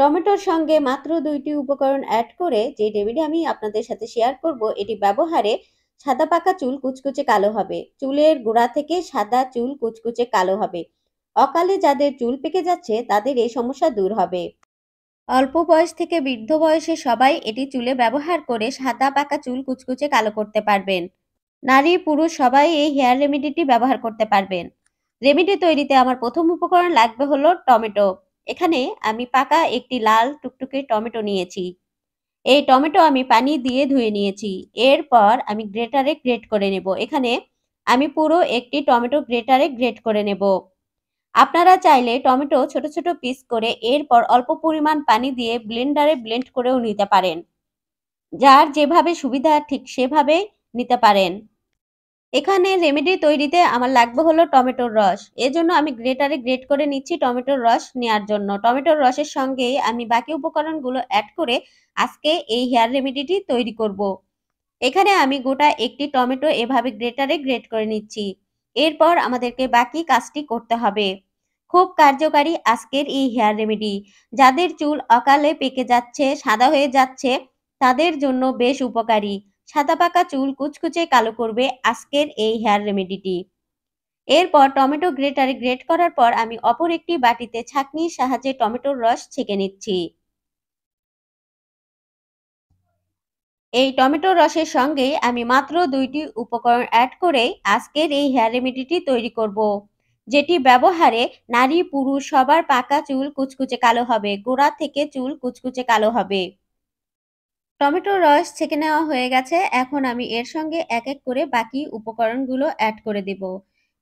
টমেটোর সঙ্গে মাত্র দুইটি উপকরণ অ্যাড করে যে রেমেডি আমি আপনাদের সাথে শেয়ার করব এটি ব্যবহারে সাদা পাকা চুল কুচকুচে কালো হবে চুলের গোড়া থেকে সাদা চুল কুচকুচে কালো হবে অকালে যাদের চুল পেকে যাচ্ছে তাদের এই সমস্যা দূর হবে অল্প বয়স থেকে বৃদ্ধ বয়সে সবাই এটি চুলে ব্যবহার করে সাদা পাকা চুল কুচকুচে কালো করতে পারবেন নারী পুরুষ সবাই এই হেয়ার রেমেডিটি ব্যবহার করতে পারবেন রেমেডি তৈরিতে আমার প্রথম উপকরণ লাগবে হলো টমেটো এখানে আমি পাকা একটি লাল টুকটুকে টমেটো নিয়েছি এই টমেটো আমি পানি দিয়ে ধুয়ে নিয়েছি এরপর আমি গ্রেটারে গ্রেট করে নেব এখানে আমি পুরো একটি টমেটো গ্রেটারে গ্রেট করে নেব আপনারা চাইলে টমেটো ছোট ছোট পিস করে এরপর অল্প পরিমাণ পানি দিয়ে ব্লেন্ডারে ব্লেন্ড করেও নিতে পারেন যার যেভাবে সুবিধা ঠিক সেভাবে নিতে পারেন এখানে রেমেডি তৈরিতে আমার লাগবে হলো টমেটোর রস এজন্য আমি গ্রেটারে গ্রেট করে নিচ্ছি টমেটোর রস নেওয়ার জন্য টমেটোর রসের সঙ্গে আমি বাকি উপকরণগুলো অ্যাড করে আজকে এই হেয়ার রেমেডিটি তৈরি করব। এখানে আমি গোটা একটি টমেটো এভাবে গ্রেটারে গ্রেট করে নিচ্ছি এরপর আমাদেরকে বাকি কাজটি করতে হবে খুব কার্যকারী আজকের এই হেয়ার রেমেডি যাদের চুল অকালে পেকে যাচ্ছে সাদা হয়ে যাচ্ছে তাদের জন্য বেশ উপকারী সাদা পাকা চুল কুচকুচে কালো করবে আজকের এই হেয়ার রেমেডিটি এরপর টমেটো গ্রেটারে গ্রেট করার পর আমি অপর একটি বাটিতে ছাঁকনির সাহায্যে টমেটোর রস ছেঁকে নিচ্ছি এই টমেটোর রসের সঙ্গে আমি মাত্র দুইটি উপকরণ অ্যাড করে আজকের এই হেয়ার রেমেডিটি তৈরি করব। যেটি ব্যবহারে নারী পুরুষ সবার পাকা চুল কুচকুচে কালো হবে গোড়া থেকে চুল কুচকুচে কালো হবে টমেটোর রস ছেঁকে নেওয়া হয়ে গেছে এখন আমি এর সঙ্গে এক এক করে বাকি উপকরণগুলো অ্যাড করে দেব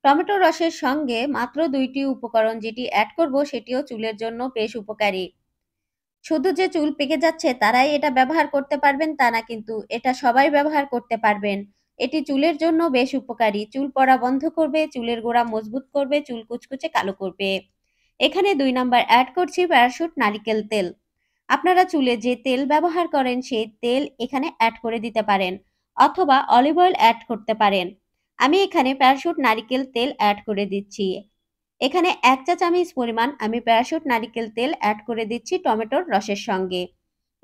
টমেটো রসের সঙ্গে মাত্র দুইটি উপকরণ যেটি অ্যাড করব সেটিও চুলের জন্য বেশ উপকারী শুধু যে চুল পেকে যাচ্ছে তারাই এটা ব্যবহার করতে পারবেন তা না কিন্তু এটা সবাই ব্যবহার করতে পারবেন এটি চুলের জন্য বেশ উপকারী চুল পড়া বন্ধ করবে চুলের গোড়া মজবুত করবে চুল কুচকুচে কালো করবে এখানে দুই নাম্বার অ্যাড করছি প্যারাশুট নারিকেল তেল আপনারা চুলে যে তেল ব্যবহার করেন সেই তেল এখানে অ্যাড করে দিতে পারেন অথবা অলিভ অয়েল অ্যাড করতে পারেন আমি এখানে প্যারাশুট নারিকেল তেল অ্যাড করে দিচ্ছি এখানে এক চা চামচ পরিমাণ আমি প্যারাশুট নারিকেল তেল অ্যাড করে দিচ্ছি টমেটোর রসের সঙ্গে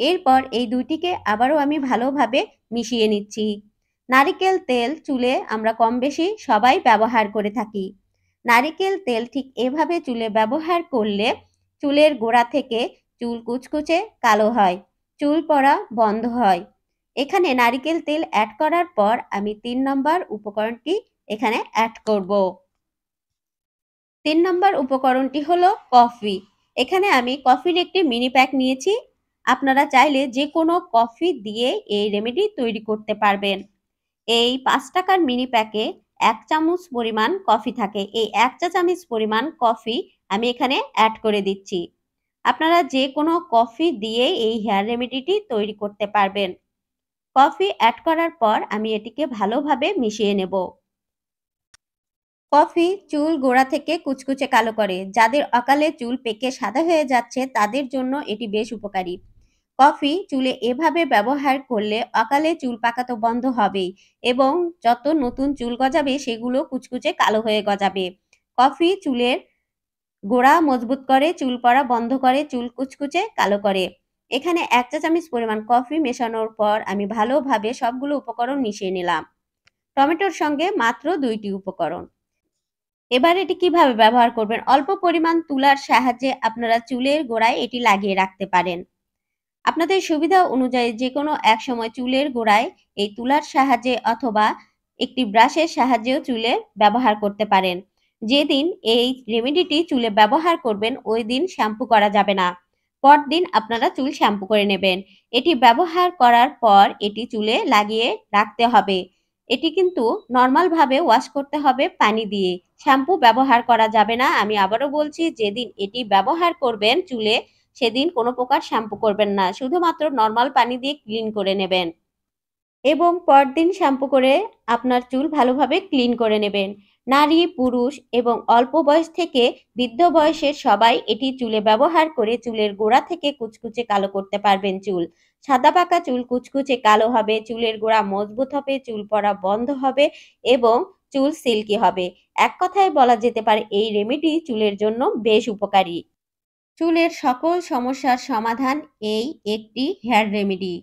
এরপর এই দুইটিকে আবারও আমি ভালোভাবে মিশিয়ে নিচ্ছি নারিকেল তেল চুলে আমরা কম বেশি সবাই ব্যবহার করে থাকি নারিকেল তেল ঠিক এভাবে চুলে ব্যবহার করলে চুলের গোড়া থেকে চুল কুচকুচে কালো হয় চুল পড়া বন্ধ হয় এখানে নারিকেল তেল অ্যাড করার পর আমি তিন নম্বর উপকরণটি এখানে অ্যাড করব তিন নম্বর উপকরণটি হলো কফি এখানে আমি কফির একটি মিনি প্যাক নিয়েছি আপনারা চাইলে যে কোনো কফি দিয়ে এই রেমেডি তৈরি করতে পারবেন এই পাঁচ টাকার মিনি প্যাকে এক চামচ পরিমাণ কফি থাকে এই এক চা চামচ পরিমাণ কফি আমি এখানে অ্যাড করে দিচ্ছি আপনারা যে কোনো কফি দিয়ে এই হেয়ার রেমেডিটি তৈরি করতে পারবেন কফি অ্যাড করার পর আমি এটিকে ভালোভাবে মিশিয়ে নেব কফি চুল গোড়া থেকে কুচকুচে কালো করে যাদের অকালে চুল পেকে সাদা হয়ে যাচ্ছে তাদের জন্য এটি বেশ উপকারী কফি চুলে এভাবে ব্যবহার করলে অকালে চুল পাকা তো বন্ধ হবেই এবং যত নতুন চুল গজাবে সেগুলো কুচকুচে কালো হয়ে গজাবে কফি চুলের গোড়া মজবুত করে চুল পড়া বন্ধ করে চুল কুচকুচে কালো করে এখানে এক চা চামচ পরিমাণ কফি মেশানোর পর আমি ভালোভাবে সবগুলো উপকরণ মিশিয়ে নিলাম টমেটোর সঙ্গে মাত্র দুইটি উপকরণ এবার এটি কিভাবে ব্যবহার করবেন অল্প পরিমাণ তুলার সাহায্যে আপনারা চুলের গোড়ায় এটি লাগিয়ে রাখতে পারেন আপনাদের সুবিধা অনুযায়ী যে কোনো এক সময় চুলের গোড়ায় এই তুলার সাহায্যে অথবা একটি ব্রাশের সাহায্যেও চুলে ব্যবহার করতে পারেন যেদিন এই রেমেডিটি চুলে ব্যবহার করবেন ওই দিন শ্যাম্পু করা যাবে না পরদিন আপনারা চুল শ্যাম্পু করে নেবেন এটি ব্যবহার করার পর এটি চুলে লাগিয়ে রাখতে হবে এটি কিন্তু নর্মালভাবে ওয়াশ করতে হবে পানি দিয়ে শ্যাম্পু ব্যবহার করা যাবে না আমি আবারও বলছি যেদিন এটি ব্যবহার করবেন চুলে সেদিন কোনো প্রকার শ্যাম্পু করবেন না শুধুমাত্র নর্মাল পানি দিয়ে ক্লিন করে নেবেন এবং পরদিন শ্যাম্পু করে আপনার চুল ভালোভাবে ক্লিন করে নেবেন নারী পুরুষ এবং অল্প বয়স থেকে বৃদ্ধ বয়সের সবাই এটি চুলে ব্যবহার করে চুলের গোড়া থেকে কুচকুচে কালো করতে পারবেন চুল সাদা পাকা চুল কুচকুচে কালো হবে চুলের গোড়া মজবুত হবে চুল পড়া বন্ধ হবে এবং চুল সিল্কি হবে এক কথায় বলা যেতে পারে এই রেমেডি চুলের জন্য বেশ উপকারী চুলের সকল সমস্যার সমাধান এই একটি হেয়ার রেমেডি